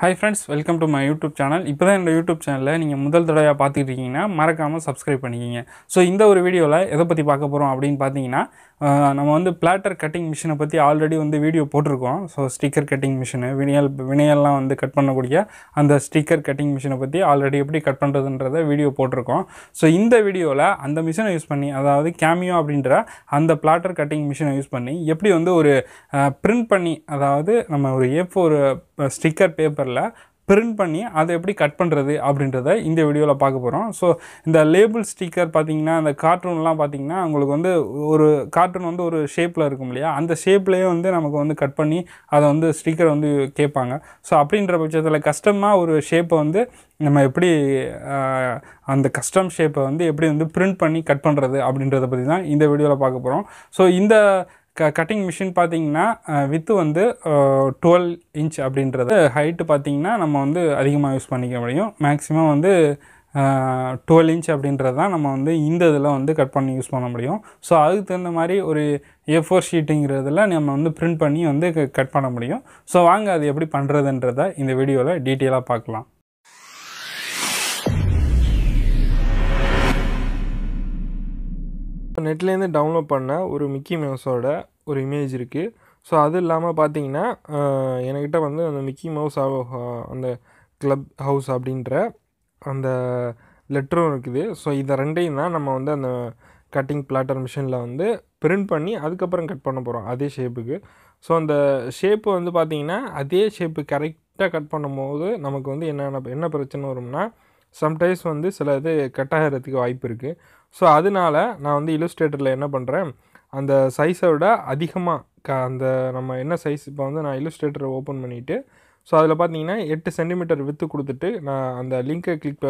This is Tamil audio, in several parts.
hi friends welcome to my YouTube channel இப்போ தான் என்னோடய யூடியூப் சேனலில் நீங்கள் முதல் தடவையாக பார்த்துட்டு இருக்கீங்கன்னா மறக்காமல் சப்ஸ்கிரைப் பண்ணிக்கிங்க ஸோ இந்த ஒரு வீடியோவில் எதை பற்றி பார்க்க போகிறோம் அப்படின்னு பார்த்தீங்கன்னா நம்ம வந்து பிளாட்டர் கட்டிங் மிஷினை பற்றி ஆல்ரெடி வந்து வீடியோ போட்டிருக்கோம் so sticker cutting machine vinyl வினையெல்லாம் வந்து கட் பண்ணக்கூடிய அந்த ஸ்டிக்கர் கட்டிங் மிஷினை பற்றி ஆல்ரெடி எப்படி கட் பண்ணுறதுன்றத வீடியோ போட்டிருக்கோம் ஸோ இந்த வீடியோவில் அந்த மிஷினை யூஸ் பண்ணி அதாவது கேமியோ அப்படின்ற அந்த பிளாட்டர் கட்டிங் மிஷினை யூஸ் பண்ணி எப்படி வந்து ஒரு பிரிண்ட் பண்ணி அதாவது நம்ம ஒரு ஏ ஒரு ஸ்டிக்கர் பேப்பர் பேப்பரில் பிரிண்ட் பண்ணி அதை எப்படி கட் பண்ணுறது அப்படின்றத இந்த வீடியோவில் பார்க்க போகிறோம் ஸோ இந்த லேபிள் ஸ்டிக்கர் பார்த்திங்கன்னா அந்த கார்ட்டூன்லாம் பார்த்திங்கன்னா உங்களுக்கு வந்து ஒரு கார்ட்டூன் வந்து ஒரு ஷேப்பில் இருக்கும் இல்லையா அந்த ஷேப்லேயே வந்து நமக்கு வந்து கட் பண்ணி அதை வந்து ஸ்டிக்கர் வந்து கேட்பாங்க ஸோ அப்படின்ற பட்சத்தில் கஸ்டமாக ஒரு ஷேப்பை வந்து நம்ம எப்படி அந்த கஸ்டம் ஷேப்பை வந்து எப்படி வந்து பிரிண்ட் பண்ணி கட் பண்ணுறது அப்படின்றத பற்றி தான் இந்த வீடியோவில் பார்க்க போகிறோம் ஸோ இந்த க கட்டிங் மிஷின் பார்த்தீங்கன்னா வித்து வந்து டுவெல் இன்ச் அப்படின்றது ஹைட்டு பார்த்தீங்கன்னா நம்ம வந்து அதிகமாக யூஸ் பண்ணிக்க முடியும் மேக்ஸிமம் வந்து டுவெல் இன்ச் அப்படின்றது தான் நம்ம வந்து இந்த இதில் வந்து கட் பண்ணி யூஸ் பண்ண முடியும் ஸோ அதுக்கு தகுந்த மாதிரி ஒரு ஏ ஃபோர் ஷீட்டுங்கிறதுல நம்ம வந்து பிரிண்ட் பண்ணி வந்து கட் பண்ண முடியும் ஸோ வாங்க அது எப்படி பண்ணுறதுன்றத இந்த வீடியோவில் டீட்டெயிலாக பார்க்கலாம் நெட்லேருந்து டவுன்லோட் பண்ண ஒரு மிக்கி மவுஸோட ஒரு இமேஜ் இருக்குது ஸோ அது இல்லாமல் பார்த்தீங்கன்னா என்கிட்ட வந்து அந்த மிக்கி மவுஸ் அந்த கிளப் ஹவுஸ் அப்படின்ற அந்த லெட்டரும் இருக்குது ஸோ இதை ரெண்டையும் தான் நம்ம வந்து அந்த கட்டிங் பிளாட்டர் மிஷினில் வந்து பிரிண்ட் பண்ணி அதுக்கப்புறம் கட் பண்ண போகிறோம் அதே ஷேப்புக்கு ஸோ அந்த ஷேப்பு வந்து பார்த்திங்கன்னா அதே ஷேப்பு கரெக்டாக கட் பண்ணும்போது நமக்கு வந்து என்னென்ன என்ன பிரச்சனை வரும்னா சம்டைம்ஸ் வந்து சில இது கட் ஆகிறதுக்கு வாய்ப்பு இருக்குது ஸோ அதனால் நான் வந்து இலுஸ்ட்ரேட்டரில் என்ன பண்ணுறேன் அந்த சைஸை விட அதிகமாக க அந்த நம்ம என்ன சைஸ் இப்போ வந்து நான் இலுஸ்ட்ரேட்டரை ஓப்பன் பண்ணிவிட்டு ஸோ அதில் பார்த்தீங்கன்னா எட்டு சென்டிமீட்டர் வித்து கொடுத்துட்டு நான் அந்த லிங்கை கிளிக்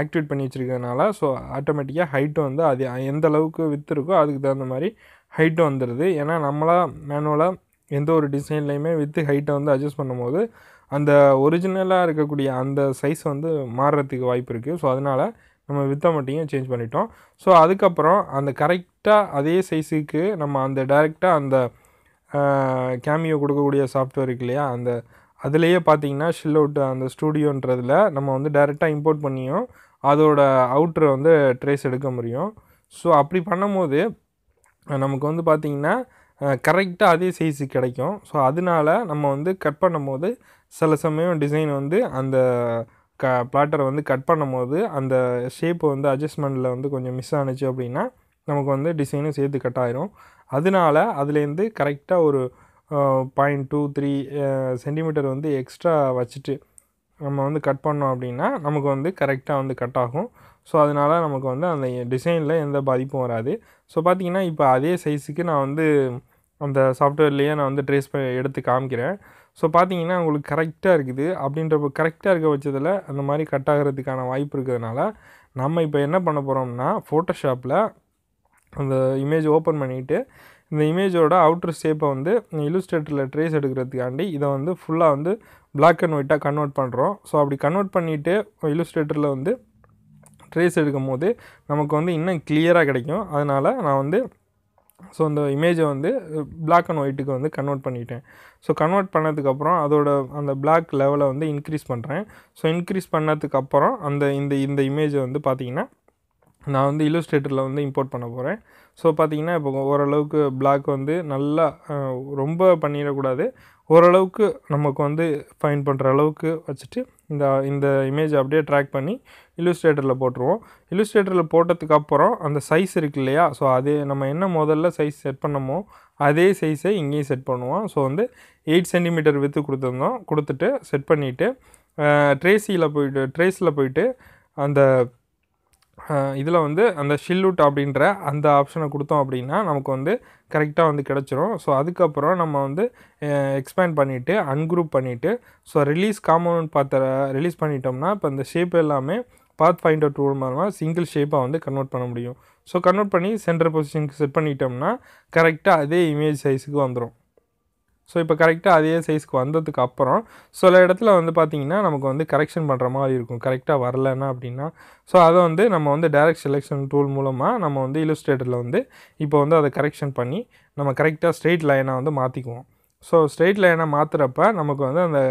ஆக்டிவேட் பண்ணி வச்சுருக்கிறதுனால ஸோ ஆட்டோமேட்டிக்காக ஹைட்டும் வந்து அது எந்த அளவுக்கு வித்து இருக்கோ அதுக்கு தகுந்த மாதிரி ஹைட்டும் வந்துடுது ஏன்னா நம்மளாக மேனுவலாக எந்த ஒரு டிசைன்லையுமே வித்து ஹைட்டை வந்து அட்ஜஸ்ட் பண்ணும்போது அந்த ஒரிஜினலாக இருக்கக்கூடிய அந்த சைஸ் வந்து மாறுறதுக்கு வாய்ப்பு இருக்குது ஸோ அதனால் நம்ம வித்த மட்டும் சேஞ்ச் பண்ணிட்டோம் ஸோ அதுக்கப்புறம் அந்த கரெக்டாக அதே சைஸுக்கு நம்ம அந்த டைரெக்டாக அந்த கேமியோ கொடுக்கக்கூடிய சாஃப்ட்வேர் இருக்கு இல்லையா அந்த அதுலேயே பார்த்தீங்கன்னா ஷில் அவுட் அந்த ஸ்டூடியோன்றதில் நம்ம வந்து டைரெக்டாக இம்போர்ட் பண்ணியும் அதோட அவுட்ரு வந்து ட்ரேஸ் எடுக்க முடியும் ஸோ அப்படி பண்ணும்போது நமக்கு வந்து பார்த்திங்கன்னா கரெக்டாக அதே சைஸு கிடைக்கும் ஸோ அதனால நம்ம வந்து கட் பண்ணும்போது சில சமயம் டிசைன் வந்து அந்த க பிளாட்டரை வந்து கட் பண்ணும் போது அந்த ஷேப்பு வந்து அட்ஜஸ்ட்மெண்ட்டில் வந்து கொஞ்சம் மிஸ் ஆனிச்சு அப்படின்னா நமக்கு வந்து டிசைனும் சேர்த்து கட் ஆயிரும் அதனால அதுலேருந்து கரெக்டாக ஒரு பாயிண்ட் டூ த்ரீ சென்டிமீட்டர் வந்து எக்ஸ்ட்ரா வச்சுட்டு நம்ம வந்து கட் பண்ணோம் அப்படின்னா நமக்கு வந்து கரெக்டாக வந்து கட் ஆகும் ஸோ அதனால் நமக்கு வந்து அந்த டிசைனில் எந்த பாதிப்பும் வராது ஸோ பார்த்திங்கன்னா இப்போ அதே சைஸுக்கு நான் வந்து அந்த சாஃப்ட்வேர்லேயே நான் வந்து ட்ரேஸ் எடுத்து காமிக்கிறேன் ஸோ பார்த்தீங்கன்னா உங்களுக்கு கரெக்டாக இருக்குது அப்படின்றப்ப கரெக்டாக இருக்க வச்சதில் அந்த மாதிரி கட் ஆகிறதுக்கான வாய்ப்பு இருக்கிறதுனால நம்ம இப்போ என்ன பண்ண போகிறோம்னா ஃபோட்டோஷாப்பில் அந்த இமேஜ் ஓப்பன் பண்ணிவிட்டு இந்த இமேஜோட அவுட்ரு ஷேப்பை வந்து இலுஸ்ட்ரேட்டரில் ட்ரேஸ் எடுக்கிறதுக்காண்டி இதை வந்து ஃபுல்லாக வந்து பிளாக் அண்ட் ஒயிட்டாக கன்வெர்ட் பண்ணுறோம் ஸோ அப்படி கன்வெர்ட் பண்ணிவிட்டு இலுஸ்ட்ரேட்டரில் வந்து ட்ரேஸ் எடுக்கும் போது நமக்கு வந்து இன்னும் கிளியராக கிடைக்கும் அதனால் நான் வந்து ஸோ அந்த இமேஜை வந்து பிளாக் அண்ட் ஒயிட்டுக்கு வந்து கன்வெர்ட் பண்ணிட்டேன் ஸோ கன்வெர்ட் பண்ணதுக்கப்புறம் அதோட அந்த பிளாக் லெவலை வந்து இன்க்ரீஸ் பண்ணுறேன் ஸோ இன்க்ரீஸ் பண்ணதுக்கப்புறம் அந்த இந்த இந்த இமேஜை வந்து பார்த்திங்கன்னா நான் வந்து இலுஸ்ட்ரேட்டரில் வந்து இம்போர்ட் பண்ண போகிறேன் ஸோ பார்த்திங்கன்னா இப்போ ஓரளவுக்கு பிளாக் வந்து நல்லா ரொம்ப பண்ணிடக்கூடாது ஓரளவுக்கு நமக்கு வந்து ஃபைன் பண்ணுற அளவுக்கு வச்சுட்டு இந்த இந்த இமேஜ் அப்படியே ட்ராக் பண்ணி இலுஸ்ட்ரேட்டரில் போட்டுருவோம் இலுஸ்ட்ரேட்டரில் போட்டதுக்கப்புறம் அந்த சைஸ் இருக்கு இல்லையா ஸோ அதே நம்ம என்ன முதல்ல சைஸ் செட் பண்ணமோ அதே சைஸை இங்கேயும் செட் பண்ணுவோம் ஸோ வந்து எயிட் சென்டிமீட்டர் வித்து கொடுத்துருந்தோம் கொடுத்துட்டு செட் பண்ணிவிட்டு ட்ரேஸியில் போயிட்டு ட்ரேஸில் போயிட்டு அந்த இதில் வந்து அந்த ஷில்லுட் அப்படின்ற அந்த ஆப்ஷனை கொடுத்தோம் அப்படின்னா நமக்கு வந்து கரெக்டாக வந்து கிடச்சிரும் ஸோ அதுக்கப்புறம் நம்ம வந்து எக்ஸ்பேண்ட் பண்ணிவிட்டு அன்குரூப் பண்ணிவிட்டு ஸோ ரிலீஸ் காமன் பார்த்த ரிலீஸ் பண்ணிட்டோம்னா இப்போ இந்த ஷேப் எல்லாமே பாத் ஃபைண்டர் டூல் மூலமாக சிங்கிள் ஷேப்பாக வந்து கன்வெர்ட் பண்ண முடியும் ஸோ கன்வெர்ட் பண்ணி சென்டர் பொசிஷனுக்கு செட் பண்ணிட்டோம்னா கரெக்டாக அதே இமேஜ் சைஸுக்கு வந்துடும் ஸோ இப்போ கரெக்டாக அதே சைஸ்க்கு வந்ததுக்கு அப்புறம் சில இடத்துல வந்து பார்த்தீங்கன்னா நமக்கு வந்து கரெக்ஷன் பண்ணுற மாதிரி இருக்கும் கரெக்டாக வரலன்னா அப்படின்னா ஸோ அதை வந்து நம்ம வந்து டேரெக்ட் செலெக்ஷன் டூல் மூலமாக நம்ம வந்து இலுஸ்ட்ரேட்டரில் வந்து இப்போ வந்து அதை கரெக்ஷன் பண்ணி நம்ம கரெக்டாக ஸ்ட்ரெயிட் லைனாக வந்து மாற்றிக்குவோம் ஸோ ஸ்ட்ரெயிட் லைனாக மாற்றுறப்ப நமக்கு வந்து அந்த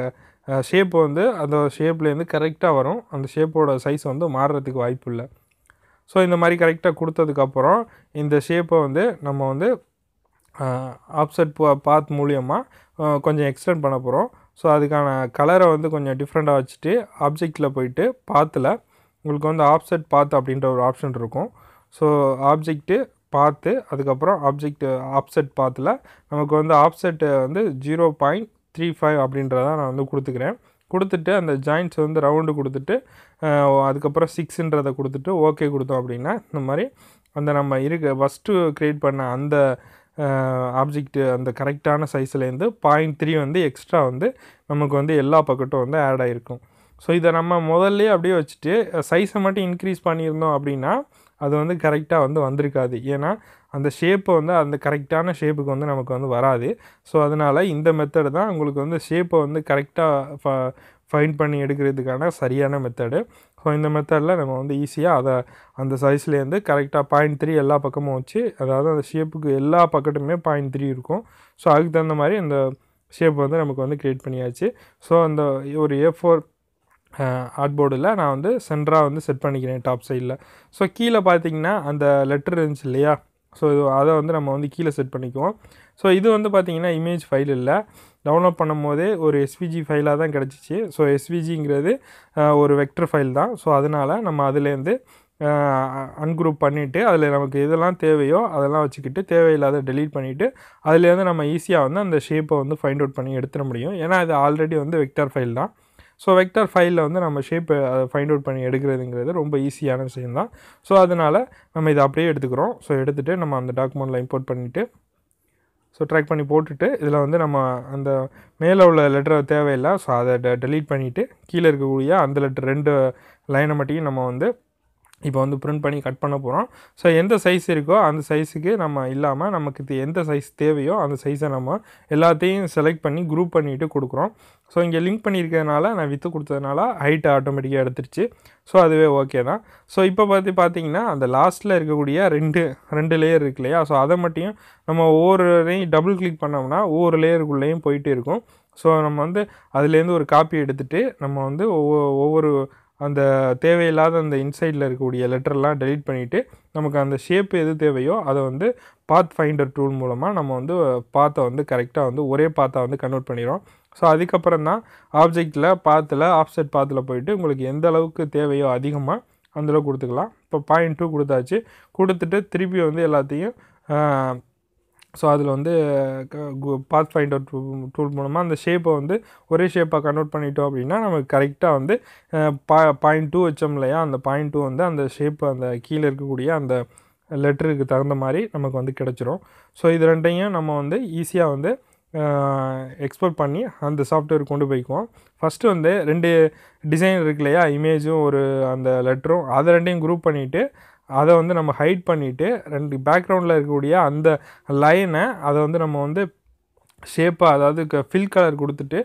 ஷேப் வந்து அந்த ஷேப்லேருந்து கரெக்டாக வரும் அந்த ஷேப்போட சைஸ் வந்து மாறுறதுக்கு வாய்ப்பு இல்லை ஸோ இந்த மாதிரி கரெக்டாக கொடுத்ததுக்கப்புறம் இந்த ஷேப்பை வந்து நம்ம வந்து ஆப்செட் பா பாத் மூலியமாக கொஞ்சம் எக்ஸ்டெண்ட் பண்ண போகிறோம் ஸோ அதுக்கான கலரை வந்து கொஞ்சம் டிஃப்ரெண்ட்டாக வச்சுட்டு ஆப்ஜெக்டில் போயிட்டு பாத்தில் உங்களுக்கு வந்து ஆப்செட் பாத் அப்படின்ற ஒரு ஆப்ஷன் இருக்கும் ஸோ ஆப்ஜெக்ட்டு பார்த்து அதுக்கப்புறம் ஆப்ஜெக்ட் ஆப்செட் பாத்தில் நமக்கு வந்து ஆப்செட்டு வந்து ஜீரோ பாயிண்ட் த்ரீ ஃபைவ் அப்படின்றத நான் வந்து கொடுத்துக்கிறேன் கொடுத்துட்டு அந்த ஜாயின்ஸ் வந்து ரவுண்டு கொடுத்துட்டு அதுக்கப்புறம் சிக்ஸுன்றதை கொடுத்துட்டு ஓகே கொடுத்தோம் அப்படின்னா இந்த மாதிரி அந்த நம்ம இருக்க ஃபஸ்ட்டு க்ரியேட் பண்ண அந்த ஆப்ஜெக்ட்டு அந்த கரெக்டான சைஸ்லேருந்து பாயிண்ட் த்ரீ வந்து எக்ஸ்ட்ரா வந்து நமக்கு வந்து எல்லா பக்கட்டும் வந்து ஆட் ஆகிருக்கும் ஸோ இதை நம்ம முதல்ல அப்படியே வச்சுட்டு சைஸை மட்டும் இன்க்ரீஸ் பண்ணியிருந்தோம் அப்படின்னா அது வந்து கரெக்டாக வந்து வந்திருக்காது ஏன்னா அந்த ஷேப்பை வந்து அந்த கரெக்டான ஷேப்புக்கு வந்து நமக்கு வந்து வராது ஸோ அதனால் இந்த மெத்தடு தான் உங்களுக்கு வந்து ஷேப்பை வந்து கரெக்டாக ஃபைண்ட் பண்ணி எடுக்கிறதுக்கான சரியான மெத்தடு ஸோ இந்த மெத்தடில் நம்ம வந்து ஈஸியாக அதை அந்த சைஸ்லேருந்து கரெக்டாக பாயிண்ட் த்ரீ எல்லா பக்கமும் வச்சு அதாவது அந்த ஷேப்புக்கு எல்லா பக்கட்டுமே பாயிண்ட் த்ரீ இருக்கும் ஸோ அதுக்கு தகுந்த மாதிரி அந்த ஷேப் வந்து நமக்கு வந்து க்ரியேட் பண்ணியாச்சு ஸோ அந்த ஒரு ஏ ஃபோர் போர்டில் நான் வந்து சென்டராக வந்து செட் பண்ணிக்கிறேன் டாப் சைடில் ஸோ கீழே பார்த்தீங்கன்னா அந்த லெட்டர் இருந்துச்சு இல்லையா ஸோ அதை வந்து நம்ம வந்து கீழே செட் பண்ணிக்குவோம் ஸோ இது வந்து பார்த்திங்கன்னா இமேஜ் ஃபைல் இல்லை டவுன்லோட் பண்ணும்போதே ஒரு எஸ்விஜி ஃபைலாக தான் கிடச்சிச்சு ஸோ எஸ்விஜிங்கிறது ஒரு வெக்டர் ஃபைல் தான் ஸோ அதனால் நம்ம அதுலேருந்து அன்குரூப் பண்ணிவிட்டு அதில் நமக்கு இதெல்லாம் தேவையோ அதெல்லாம் வச்சுக்கிட்டு தேவையில்லாத டெலீட் பண்ணிவிட்டு அதுலேருந்து நம்ம ஈஸியாக வந்து அந்த ஷேப்பை வந்து ஃபைண்ட் அவுட் பண்ணி எடுத்துட முடியும் ஏன்னா இது ஆல்ரெடி வந்து வெக்டர் ஃபைல் தான் ஸோ வெக்டர் ஃபைலில் வந்து நம்ம ஷேப்பை ஃபைண்ட் அவுட் பண்ணி எடுக்கிறதுங்கிறது ரொம்ப ஈஸியான விஷயம் தான் ஸோ அதனால் நம்ம இதை அப்படியே எடுத்துக்கிறோம் ஸோ எடுத்துகிட்டு நம்ம அந்த டாக்குமெண்ட்டில் இம்போர்ட் பண்ணிவிட்டு ஸோ ட்ராக் பண்ணி போட்டுட்டு இதில் வந்து நம்ம அந்த மேலே உள்ள லெட்டரை தேவையில்லை ஸோ அதை டெலீட் பண்ணிவிட்டு கீழே இருக்கக்கூடிய அந்த லெட்டர் ரெண்டு லைனை மட்டும் நம்ம வந்து இப்போ வந்து ப்ரிண்ட் பண்ணி கட் பண்ண போகிறோம் ஸோ எந்த சைஸ் இருக்கோ அந்த சைஸுக்கு நம்ம இல்லாமல் நமக்கு எந்த சைஸ் தேவையோ அந்த சைஸை நம்ம எல்லாத்தையும் செலக்ட் பண்ணி குரூப் பண்ணிவிட்டு கொடுக்குறோம் ஸோ இங்கே லிங்க் பண்ணியிருக்கிறதுனால நான் விற்று கொடுத்ததுனால ஹைட் ஆட்டோமேட்டிக்காக எடுத்துருச்சு ஸோ அதுவே ஓகே தான் ஸோ இப்போ பார்த்து பார்த்தீங்கன்னா அந்த லாஸ்ட்டில் இருக்கக்கூடிய ரெண்டு ரெண்டு லேயர் இருக்கு இல்லையா ஸோ அதை மட்டும் நம்ம ஒவ்வொருலையும் டபுள் கிளிக் பண்ணோம்னா ஒவ்வொரு லேயருக்குள்ளேயும் போயிட்டு இருக்கும் ஸோ நம்ம வந்து அதுலேருந்து ஒரு காப்பி எடுத்துகிட்டு நம்ம வந்து ஒவ்வொரு அந்த தேவையில்லாத அந்த இன்சைடில் இருக்கக்கூடிய லெட்டர்லாம் டெலிட் பண்ணிவிட்டு நமக்கு அந்த ஷேப் எது தேவையோ அதை வந்து பாத் ஃபைண்டர் டூல் மூலமாக நம்ம வந்து பாத்தை வந்து கரெக்டாக வந்து ஒரே பாத்தை வந்து கன்வெர்ட் பண்ணிடுறோம் ஸோ அதுக்கப்புறம் தான் ஆப்ஜெக்டில் பாத்தில் ஆஃப்செட் பாத்தில் போயிட்டு உங்களுக்கு எந்த அளவுக்கு தேவையோ அதிகமாக அந்தளவு கொடுத்துக்கலாம் இப்போ பாயிண்ட் டூ கொடுத்தாச்சு கொடுத்துட்டு திருப்பி வந்து எல்லாத்தையும் ஸோ அதில் வந்து பாத் ஃபைண்டர் டூல் மூலமாக அந்த ஷேப்பை வந்து ஒரே ஷேப்பாக கன்வெர்ட் பண்ணிட்டோம் அப்படின்னா நமக்கு கரெக்டாக வந்து பா பாயிண்ட் டூ வச்சோம் இல்லையா அந்த பாயிண்ட் டூ வந்து அந்த ஷேப் அந்த கீழே இருக்கக்கூடிய அந்த லெட்டருக்கு தகுந்த மாதிரி நமக்கு வந்து கிடச்சிரும் ஸோ இது ரெண்டையும் நம்ம வந்து ஈஸியாக வந்து எக்ஸ்போர்ட் பண்ணி அந்த சாஃப்ட்வேர் கொண்டு போய்க்குவோம் ஃபஸ்ட்டு வந்து ரெண்டு டிசைன் இருக்கு இல்லையா இமேஜும் ஒரு அந்த லெட்டரும் அதை ரெண்டையும் குரூப் பண்ணிவிட்டு அதை வந்து நம்ம ஹைட் பண்ணிவிட்டு ரெண்டு பேக்ரவுண்டில் இருக்கக்கூடிய அந்த லைனை அதை வந்து நம்ம வந்து ஷேப்பாக அதாவது ஃபில் கலர் கொடுத்துட்டு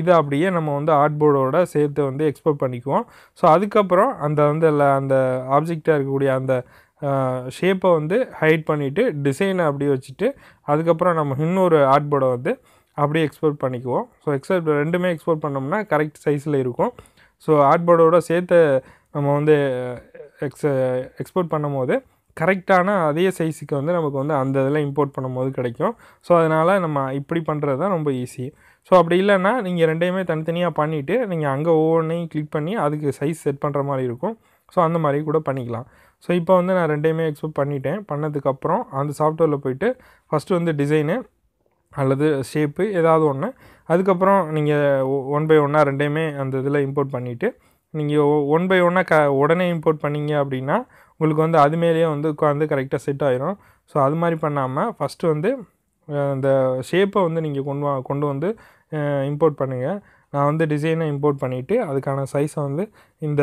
இதை அப்படியே நம்ம வந்து ஆர்ட் போர்டோட சேர்த்து வந்து எக்ஸ்போர்ட் பண்ணிக்குவோம் ஸோ அதுக்கப்புறம் அந்த வந்து அந்த ஆப்ஜெக்டாக இருக்கக்கூடிய அந்த ஷேப்பை வந்து ஹைட் பண்ணிவிட்டு டிசைனை அப்படியே வச்சுட்டு அதுக்கப்புறம் நம்ம இன்னொரு ஆர்ட் போர்டை வந்து அப்படியே எக்ஸ்போர்ட் பண்ணிக்குவோம் ஸோ எக்ஸ்போர்ட் ரெண்டுமே எக்ஸ்போர்ட் பண்ணோம்னா கரெக்ட் சைஸில் இருக்கும் ஸோ ஆர்ட் போர்டோட சேர்த்து நம்ம வந்து எக்ஸ் எக்ஸ்போர்ட் பண்ணும் போது கரெக்டான அதே சைஸுக்கு வந்து நமக்கு வந்து அந்த இதெல்லாம் இம்போர்ட் பண்ணும்போது கிடைக்கும் ஸோ அதனால் நம்ம இப்படி பண்ணுறது தான் ரொம்ப ஈஸி ஸோ அப்படி இல்லைன்னா நீங்கள் ரெண்டையுமே தனித்தனியாக பண்ணிவிட்டு நீங்கள் அங்கே ஒவ்வொன்றையும் கிளிக் பண்ணி அதுக்கு சைஸ் செட் பண்ணுற மாதிரி இருக்கும் ஸோ அந்த மாதிரி கூட பண்ணிக்கலாம் ஸோ இப்போ வந்து நான் ரெண்டையுமே எக்ஸ்போர்ட் பண்ணிட்டேன் பண்ணதுக்கப்புறம் அந்த சாஃப்ட்வேரில் போயிட்டு ஃபஸ்ட்டு வந்து டிசைனு அல்லது ஷேப்பு ஏதாவது ஒன்று அதுக்கப்புறம் நீங்கள் ஒன் பை ஒன்னாக ரெண்டையுமே அந்த இதில் இம்போர்ட் பண்ணிவிட்டு நீங்கள் ஒன் பை ஒன்னாக க உடனே இம்போர்ட் பண்ணீங்க அப்படின்னா உங்களுக்கு வந்து அது மேலேயே வந்து உட்காந்து கரெக்டாக செட் ஆயிரும் ஸோ அது மாதிரி பண்ணாமல் ஃபஸ்ட்டு வந்து இந்த ஷேப்பை வந்து நீங்கள் கொண்டு வா கொண்டு வந்து இம்போர்ட் பண்ணுங்கள் நான் வந்து டிசைனை இம்போர்ட் பண்ணிவிட்டு அதுக்கான சைஸை வந்து இந்த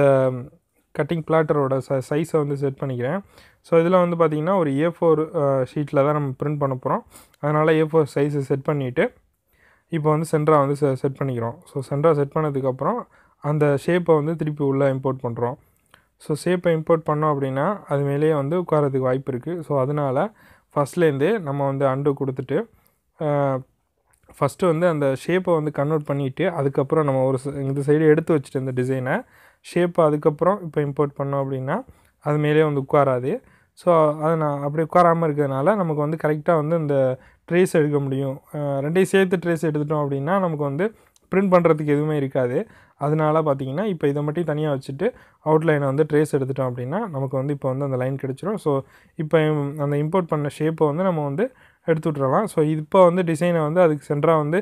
கட்டிங் பிளாட்டரோட ச சைஸை வந்து செட் பண்ணிக்கிறேன் ஸோ இதில் வந்து பார்த்திங்கன்னா ஒரு ஏ ஃபோர் ஷீட்டில் தான் நம்ம பிரிண்ட் பண்ண போகிறோம் அதனால் ஏ ஃபோர் சைஸை செட் பண்ணிவிட்டு இப்போ வந்து சென்ட்ரா வந்து செட் பண்ணிக்கிறோம் ஸோ சென்ட்ரா செட் பண்ணதுக்கப்புறம் அந்த ஷேப்பை வந்து திருப்பி உள்ளே இம்போர்ட் பண்ணுறோம் ஸோ ஷேப்பை இம்போர்ட் பண்ணோம் அப்படின்னா அது மேலேயே வந்து உட்காரதுக்கு வாய்ப்பு இருக்குது ஸோ அதனால் ஃபஸ்ட்லேருந்தே நம்ம வந்து அண்டு கொடுத்துட்டு ஃபஸ்ட்டு வந்து அந்த ஷேப்பை வந்து கன்வெர்ட் பண்ணிவிட்டு அதுக்கப்புறம் நம்ம ஒரு இந்த சைடு எடுத்து வச்சுட்டு இந்த டிசைனை ஷேப்பை அதுக்கப்புறம் இப்போ இம்போர்ட் பண்ணோம் அப்படின்னா அது மேலே வந்து உட்காராது ஸோ அது நான் அப்படி உட்காராமல் இருக்கிறதுனால நமக்கு வந்து கரெக்டாக வந்து இந்த ட்ரேஸ் எடுக்க முடியும் ரெண்டையும் சேர்த்து ட்ரேஸ் எடுத்துட்டோம் அப்படின்னா நமக்கு வந்து ப்ரிண்ட் பண்ணுறதுக்கு எதுவுமே இருக்காது அதனால பார்த்திங்கன்னா இப்போ இதை மட்டும் தனியாக வச்சுட்டு அவுட்லைனை வந்து ட்ரேஸ் எடுத்துட்டோம் அப்படின்னா நமக்கு வந்து இப்போ வந்து அந்த லைன் கிடச்சிரும் ஸோ இப்போ அந்த இம்போர்ட் பண்ண ஷேப்பை வந்து நம்ம வந்து எடுத்து விட்றலாம் ஸோ இப்போ வந்து டிசைனை வந்து அதுக்கு சென்டராக வந்து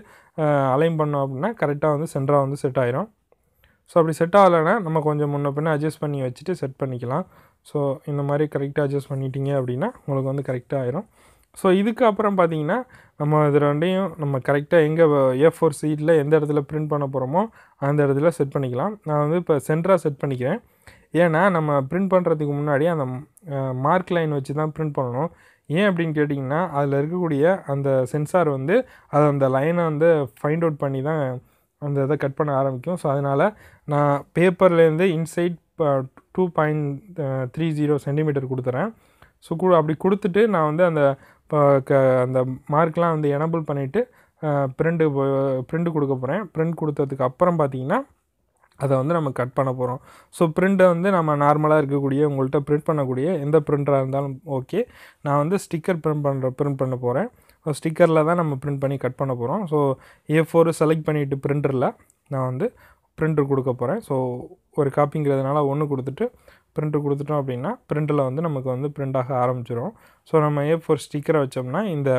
அலைன் பண்ணோம் அப்படின்னா கரெக்டாக வந்து சென்டராக வந்து செட் ஆயிரும் ஸோ அப்படி செட் ஆகலைன்னா நம்ம கொஞ்சம் முன்ன பின்ன அட்ஜஸ்ட் பண்ணி வச்சுட்டு செட் பண்ணிக்கலாம் ஸோ இந்த மாதிரி கரெக்டாக அட்ஜஸ்ட் பண்ணிட்டீங்க அப்படின்னா உங்களுக்கு வந்து கரெக்டாக ஆயிரும் ஸோ இதுக்கு அப்புறம் நம்ம இது ரெண்டையும் நம்ம கரெக்டாக எங்கே ஏ ஃபோர் சீட்டில் எந்த இடத்துல பிரிண்ட் பண்ண போகிறோமோ அந்த இடத்துல செட் பண்ணிக்கலாம் நான் வந்து இப்போ சென்டராக செட் பண்ணிக்கிறேன் ஏன்னா நம்ம பிரிண்ட் பண்ணுறதுக்கு முன்னாடி அந்த மார்க் லைன் வச்சு தான் பிரிண்ட் பண்ணணும் ஏன் அப்படின்னு கேட்டிங்கன்னா அதில் இருக்கக்கூடிய அந்த சென்சார் வந்து அது அந்த லைனை வந்து ஃபைண்ட் அவுட் பண்ணி தான் அந்த இதை கட் பண்ண ஆரம்பிக்கும் ஸோ அதனால் நான் பேப்பர்லேருந்து inside two point three zero centimetre கொடுத்துறேன் ஸோ கு அப்படி கொடுத்துட்டு நான் வந்து அந்த க அந்த மார்க்லாம் வந்து எனபிள் பண்ணிவிட்டு பிரிண்ட்டு பிரிண்ட் கொடுக்க போகிறேன் பிரிண்ட் கொடுத்ததுக்கு அப்புறம் பார்த்தீங்கன்னா அதை வந்து நம்ம கட் பண்ண போகிறோம் ஸோ பிரிண்ட்டை வந்து நம்ம நார்மலாக இருக்கக்கூடிய உங்கள்கிட்ட பிரிண்ட் பண்ணக்கூடிய எந்த பிரிண்டராக இருந்தாலும் ஓகே நான் வந்து ஸ்டிக்கர் பிரிண்ட் பண்ணுற பிரிண்ட் பண்ண போகிறேன் ஸோ ஸ்டிக்கரில் தான் நம்ம பிரிண்ட் பண்ணி கட் பண்ண போகிறோம் ஸோ ஏ ஃபோரு செலக்ட் பண்ணிவிட்டு பிரிண்டரில் நான் வந்து பிரிண்டர் கொடுக்க போகிறேன் ஸோ ஒரு காப்பிங்கிறதுனால ஒன்று கொடுத்துட்டு பிரிண்ட்டு கொடுத்துட்டோம் அப்படின்னா பிரிண்ட்டில் வந்து நமக்கு வந்து பிரிண்ட் ஆக ஆரம்பிச்சிடும் ஸோ நம்ம ஏ ஃபோர் ஸ்டிக்கரை வச்சோம்னா இந்த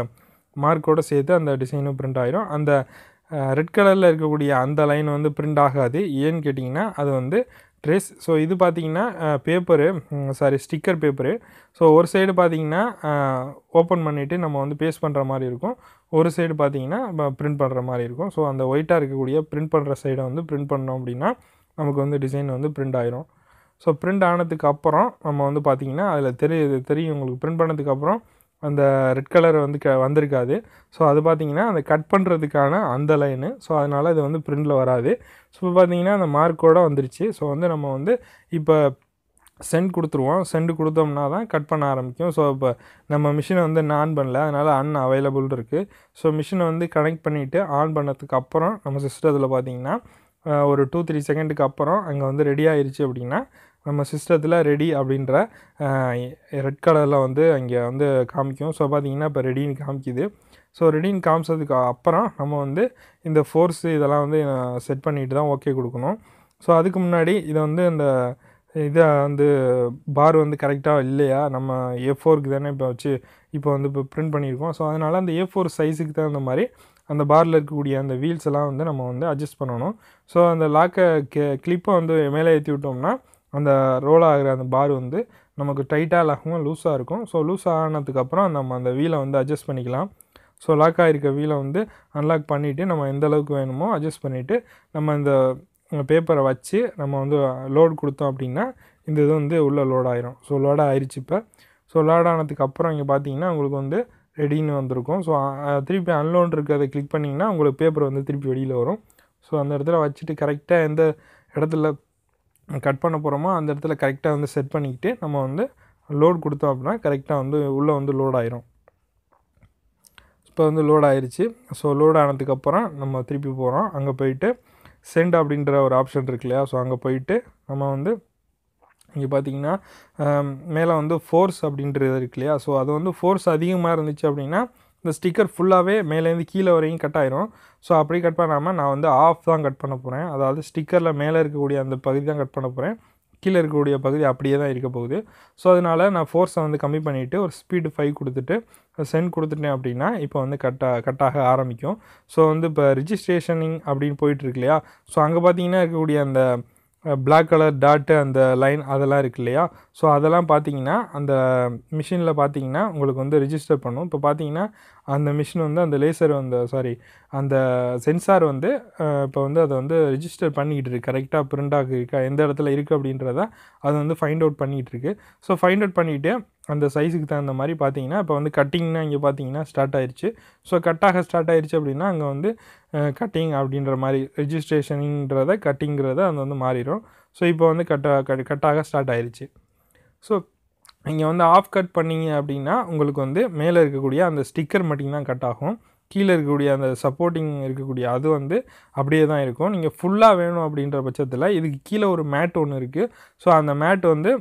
மார்க்கோடு சேர்த்து அந்த டிசைனும் பிரிண்ட் ஆகிடும் அந்த ரெட் கலரில் இருக்கக்கூடிய அந்த லைன் வந்து பிரிண்ட் ஆகாது ஏன்னு கேட்டிங்கன்னா அது வந்து ட்ரெஸ் ஸோ இது பார்த்திங்கன்னா paper sorry sticker paper so ஒரு சைடு பார்த்திங்கன்னா ஓப்பன் பண்ணிவிட்டு நம்ம வந்து பேஸ்ட் பண்ணுற மாதிரி இருக்கும் ஒரு சைடு பார்த்திங்கன்னா ப்ரிண்ட் பண்ணுற மாதிரி இருக்கும் ஸோ அந்த ஒயிட்டாக இருக்கக்கூடிய ப்ரிண்ட் பண்ணுற சைடை வந்து ப்ரிண்ட் பண்ணோம் அப்படின்னா நமக்கு வந்து டிசைன் வந்து ப்ரிண்ட் ஆயிரும் ஸோ பிரிண்ட் ஆனதுக்கு அப்புறம் நம்ம வந்து பார்த்திங்கன்னா அதில் தெரியுது தெரியும் உங்களுக்கு பிரிண்ட் பண்ணதுக்கு அப்புறம் அந்த ரெட் கலர் வந்து க வந்திருக்காது ஸோ அது பார்த்திங்கன்னா அந்த கட் பண்ணுறதுக்கான அந்த லைனு ஸோ அதனால் இது வந்து பிரிண்டில் வராது ஸோ பார்த்திங்கன்னா அந்த மார்க்கோடு வந்துருச்சு ஸோ வந்து நம்ம வந்து இப்போ சென்ட் கொடுத்துருவோம் சென்ட் கொடுத்தோம்னா தான் கட் பண்ண ஆரம்பிக்கும் ஸோ இப்போ நம்ம மிஷினை வந்து ஆன் பண்ணல அதனால் அன் அவைலபிள் இருக்குது ஸோ மிஷினை வந்து கனெக்ட் பண்ணிவிட்டு ஆன் பண்ணதுக்கப்புறம் நம்ம சிஸ்டத்தில் பார்த்திங்கன்னா ஒரு டூ த்ரீ செகண்டுக்கு அப்புறம் அங்கே வந்து ரெடி ஆயிடுச்சு அப்படின்னா நம்ம சிஸ்டத்தில் ரெடி அப்படின்ற ரெட் கலரில் வந்து அங்கே வந்து காமிக்கும் ஸோ பார்த்திங்கன்னா இப்போ ரெடின்னு காமிக்குது ஸோ ரெடின்னு காமிச்சதுக்கு அப்புறம் நம்ம வந்து இந்த ஃபோர்ஸு இதெல்லாம் வந்து செட் பண்ணிட்டு தான் ஓகே கொடுக்கணும் ஸோ அதுக்கு முன்னாடி இதை வந்து இந்த இதை வந்து பார் வந்து கரெக்டாக இல்லையா நம்ம ஏ ஃபோருக்கு தானே இப்போ வச்சு இப்போ வந்து இப்போ ப்ரிண்ட் பண்ணியிருக்கோம் ஸோ அதனால் அந்த ஏ ஃபோர் சைஸுக்கு தகுந்த மாதிரி அந்த பாரில் இருக்கக்கூடிய அந்த வீல்ஸ் எல்லாம் வந்து நம்ம வந்து அட்ஜஸ்ட் பண்ணணும் ஸோ அந்த லாக்கை கே கிளிப்பை வந்து மேலே ஏற்றி விட்டோம்னா அந்த ரோல் ஆகிற அந்த பார் வந்து நமக்கு டைட்டாக லாகும் லூஸாக இருக்கும் ஸோ லூஸ் ஆனதுக்கப்புறம் நம்ம அந்த வீலை வந்து அட்ஜஸ்ட் பண்ணிக்கலாம் ஸோ லாக் ஆகிருக்க வீலை வந்து அன்லாக் பண்ணிவிட்டு நம்ம எந்த அளவுக்கு வேணுமோ அட்ஜஸ்ட் பண்ணிவிட்டு நம்ம இந்த பேப்பரை வச்சு நம்ம வந்து லோடு கொடுத்தோம் அப்படின்னா இந்த இது வந்து உள்ளே லோட் ஆயிரும் ஸோ லோடாக ஆயிடுச்சு இப்போ ஸோ லோட் ஆனதுக்கப்புறம் இங்கே பார்த்தீங்கன்னா உங்களுக்கு வந்து ரெடின்னு வந்திருக்கும் ஸோ திருப்பி அன்லோன் இருக்குது அதை கிளிக் பண்ணிங்கன்னா உங்களுக்கு பேப்பர் வந்து திருப்பி வெளியில் வரும் ஸோ அந்த இடத்துல வச்சுட்டு கரெக்டாக எந்த இடத்துல கட் பண்ண போகிறோமோ அந்த இடத்துல கரெக்டாக வந்து செட் பண்ணிக்கிட்டு நம்ம வந்து லோட் கொடுத்தோம் அப்படின்னா கரெக்டாக வந்து உள்ளே வந்து லோட் ஆயிரும் இப்போ வந்து லோட் ஆயிடுச்சு ஸோ லோட் ஆனதுக்கப்புறம் நம்ம திருப்பி போகிறோம் அங்கே போயிட்டு சென்ட் அப்படின்ற ஒரு ஆப்ஷன் இருக்கு இல்லையா ஸோ அங்கே போயிட்டு நம்ம வந்து இங்கே பார்த்தீங்கன்னா மேலே வந்து ஃபோர்ஸ் அப்படின்றது இருக்கு இல்லையா ஸோ அது வந்து ஃபோர்ஸ் அதிகமாக இருந்துச்சு அப்படின்னா இந்த ஸ்டிக்கர் ஃபுல்லாகவே மேலேருந்து கீழே வரையும் கட் ஆயிரும் ஸோ அப்படி கட் பண்ணாமல் நான் வந்து ஆஃப் தான் கட் பண்ண போகிறேன் அதாவது ஸ்டிக்கரில் மேலே இருக்கக்கூடிய அந்த பகுதி தான் கட் பண்ண போகிறேன் கீழே இருக்கக்கூடிய பகுதி அப்படியே தான் இருக்க போகுது ஸோ அதனால் நான் ஃபோர்ஸை வந்து கம்மி பண்ணிவிட்டு ஒரு ஸ்பீடு ஃபைவ் கொடுத்துட்டு சென்ட் கொடுத்துட்டேன் அப்படின்னா இப்போ வந்து கட்டாக கட்டாக ஆரம்பிக்கும் ஸோ வந்து இப்போ ரிஜிஸ்ட்ரேஷனிங் அப்படின்னு போயிட்டுருக்கு இல்லையா ஸோ அங்கே பார்த்தீங்கன்னா இருக்கக்கூடிய அந்த பிளாக் கலர் டாட்டு அந்த லைன் அதெல்லாம் இருக்கு இல்லையா ஸோ அதெல்லாம் பார்த்தீங்கன்னா அந்த மிஷினில் பார்த்தீங்கன்னா உங்களுக்கு வந்து ரிஜிஸ்டர் பண்ணும் இப்போ பார்த்தீங்கன்னா அந்த மிஷின் வந்து அந்த லேசர் வந்து சாரி அந்த சென்சார் வந்து இப்போ வந்து அதை வந்து ரிஜிஸ்டர் பண்ணிக்கிட்டு இருக்கு கரெக்டாக ப்ரிண்ட் இருக்கா எந்த இடத்துல இருக்குது அப்படின்றத அது வந்து ஃபைண்ட் அவுட் பண்ணிக்கிட்டு இருக்குது ஸோ ஃபைண்ட் அவுட் பண்ணிவிட்டு அந்த சைஸுக்கு தகுந்த மாதிரி பார்த்தீங்கன்னா இப்போ வந்து கட்டிங்னா இங்கே பார்த்தீங்கன்னா ஸ்டார்ட் ஆயிடுச்சு ஸோ கட்டாக ஸ்டார்ட் ஆயிடுச்சு அப்படின்னா அங்கே வந்து கட்டிங் அப்படின்ற மாதிரி ரெஜிஸ்ட்ரேஷனுன்றத கட்டிங்கிறத அது வந்து மாறிடும் ஸோ இப்போ வந்து கட்டாக கட்டாக ஸ்டார்ட் ஆயிடுச்சு ஸோ இங்கே வந்து ஆஃப் கட் பண்ணிங்க அப்படின்னா உங்களுக்கு வந்து மேலே இருக்கக்கூடிய அந்த ஸ்டிக்கர் மட்டும்தான் கட் ஆகும் கீழே இருக்கக்கூடிய அந்த சப்போர்ட்டிங் இருக்கக்கூடிய அது வந்து அப்படியே தான் இருக்கும் நீங்கள் ஃபுல்லாக வேணும் அப்படின்ற பட்சத்தில் இதுக்கு கீழே ஒரு மேட் ஒன்று இருக்குது ஸோ அந்த மேட் வந்து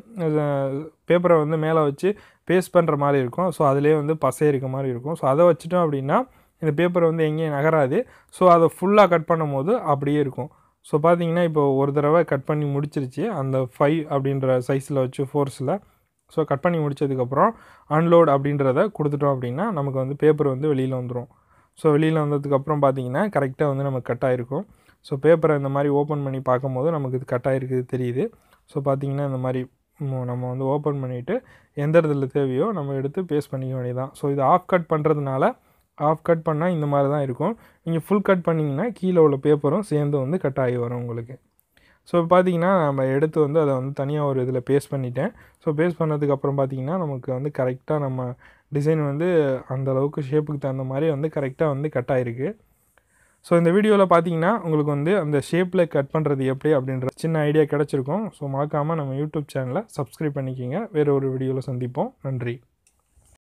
பேப்பரை வந்து மேலே வச்சு பேஸ்ட் பண்ணுற மாதிரி இருக்கும் ஸோ அதிலே வந்து பசை இருக்க மாதிரி இருக்கும் ஸோ அதை வச்சுட்டோம் அப்படின்னா இந்த பேப்பர் வந்து எங்கேயும் நகராது ஸோ அதை ஃபுல்லாக கட் பண்ணும் போது அப்படியே இருக்கும் ஸோ பார்த்தீங்கன்னா இப்போ ஒரு தடவை கட் பண்ணி முடிச்சிருச்சு அந்த ஃபைவ் அப்படின்ற சைஸில் வச்சு ஃபோர்ஸில் ஸோ கட் பண்ணி முடித்ததுக்கப்புறம் அன்லோட் அப்படின்றத கொடுத்துட்டோம் அப்படின்னா நமக்கு வந்து பேப்பர் வந்து வெளியில் வந்துடும் ஸோ வெளியில் வந்ததுக்கப்புறம் பார்த்தீங்கன்னா கரெக்டாக வந்து நமக்கு கட் ஆகிருக்கும் ஸோ பேப்பரை இந்த மாதிரி ஓப்பன் பண்ணி பார்க்கும்போது நமக்கு இது கட் ஆகிருக்குது தெரியுது ஸோ பார்த்திங்கன்னா இந்த மாதிரி நம்ம வந்து ஓப்பன் பண்ணிவிட்டு எந்த இடத்துல தேவையோ நம்ம எடுத்து பேஸ்ட் பண்ணிக்க வேண்டியதான் ஸோ இது ஆஃப் கட் பண்ணுறதுனால ஆஃப் கட் பண்ணால் இந்த மாதிரி தான் இருக்கும் நீங்கள் ஃபுல் கட் பண்ணிங்கன்னா கீழே உள்ள பேப்பரும் சேர்ந்து வந்து கட் ஆகி வரும் உங்களுக்கு ஸோ பார்த்திங்கன்னா நம்ம எடுத்து வந்து அதை வந்து தனியாக ஒரு இதில் பேஸ்ட் பண்ணிட்டேன் ஸோ பேஸ்ட் பண்ணதுக்கப்புறம் பார்த்திங்கன்னா நமக்கு வந்து கரெக்டாக நம்ம டிசைன் வந்து அந்த அளவுக்கு ஷேப்புக்கு தகுந்த மாதிரி வந்து கரெக்டாக வந்து கட் ஆகிருக்கு ஸோ இந்த வீடியோவில் பார்த்தீங்கன்னா உங்களுக்கு வந்து அந்த ஷேப்பில் கட் பண்ணுறது எப்படி அப்படின்ற சின்ன ஐடியா கிடச்சிருக்கும் ஸோ மறக்காமல் நம்ம யூடியூப் சேனலை சப்ஸ்கிரைப் பண்ணிக்கிங்க வேறு ஒரு வீடியோவில் சந்திப்போம் நன்றி